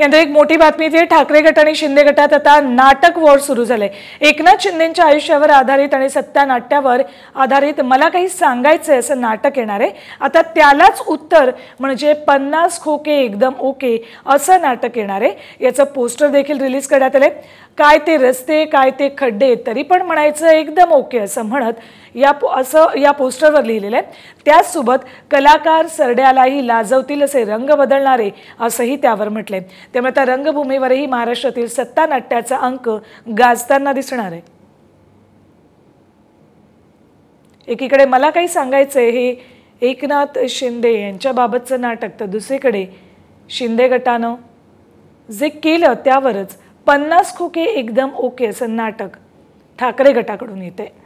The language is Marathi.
यानंतर एक मोठी बातमी इथे ठाकरे गट आणि शिंदे गटात आता नाटक वॉर सुरू झालंय एकनाथ शिंदेच्या आयुष्यावर आधारित आणि सत्या नाट्यावर आधारित मला काही सांगायचंय असं नाटक येणार आहे आता त्यालाच उत्तर म्हणजे पन्नास खोके एकदम ओके असं नाटक येणार आहे याचं पोस्टर देखील रिलीज करण्यात आलंय काय ते रस्ते काय ते खड्डे तरी पण म्हणायचं एकदम ओके असं म्हणत या असं या पोस्टरवर लिहिलेलं आहे त्याचसोबत कलाकार सरड्यालाही लाजवतील असे रंग बदलणारे असंही त्यावर म्हटले त्यामुळे आता रंगभूमीवरही महाराष्ट्रातील सत्ता नाट्याचा अंक गाजताना दिसणार आहे एकीकडे मला काही सांगायचं हे एकनाथ शिंदे यांच्याबाबतचं नाटक तर दुसरीकडे शिंदे गटानं जे केलं त्यावरच पन्नास खोके एकदम ओके असं नाटक ठाकरे गटाकडून येते